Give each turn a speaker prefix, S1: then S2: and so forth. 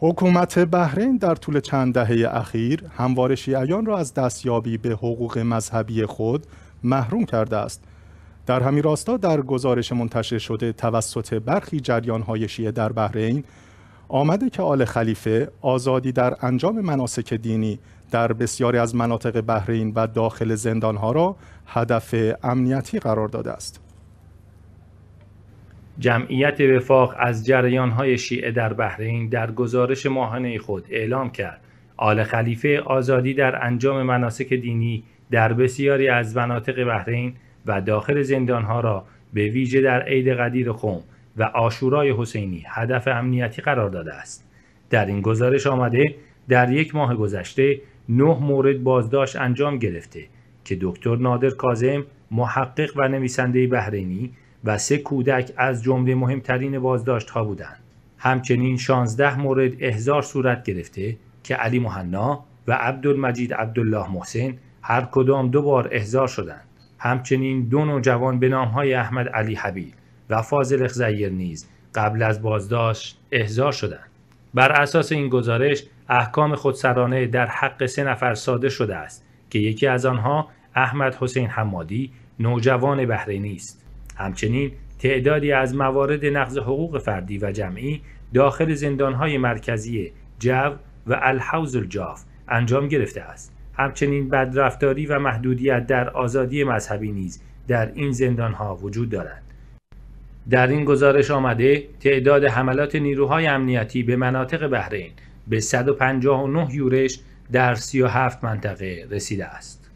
S1: حکومت بحرین در طول چند دهه اخیر هموار شیعیان را از دستیابی به حقوق مذهبی خود محروم کرده است در همین راستا در گزارش منتشر شده توسط برخی جریانهای شیعه در بحرین آمده که آل خلیفه آزادی در انجام مناسک دینی در بسیاری از مناطق بحرین و داخل زندانها را هدف امنیتی قرار داده است
S2: جمعیت وفاق از های شیعه در بحرین در گزارش ماهانه خود اعلام کرد آل خلیفه آزادی در انجام مناسک دینی در بسیاری از مناطق بحرین و داخل زندانها را به ویژه در عید قدیر قوم و آشورای حسینی هدف امنیتی قرار داده است در این گزارش آمده در یک ماه گذشته نه مورد بازداشت انجام گرفته که دکتر نادر کازم محقق و نویسنده بحرینی و سه کودک از جمله مهمترین بازداشت ها بودند. همچنین 16 مورد احضار صورت گرفته که علی محنا و عبدالمجید عبدالله محسن هر کدام دو بار احضار شدند. همچنین دو نوجوان به نامهای احمد علی حبیل و فاضل خزیر نیز قبل از بازداشت احضار شدند. بر اساس این گزارش احکام خودسرانه در حق سه نفر صادر شده است که یکی از آنها احمد حسین حمادی نوجوان بهرینی است. همچنین تعدادی از موارد نقض حقوق فردی و جمعی داخل زندانهای مرکزی جو و الحوز الجاف انجام گرفته است. همچنین بدرفتاری و محدودیت در آزادی مذهبی نیز در این زندانها وجود دارد. در این گزارش آمده تعداد حملات نیروهای امنیتی به مناطق بحرین به 159 یورش در 37 منطقه رسیده است.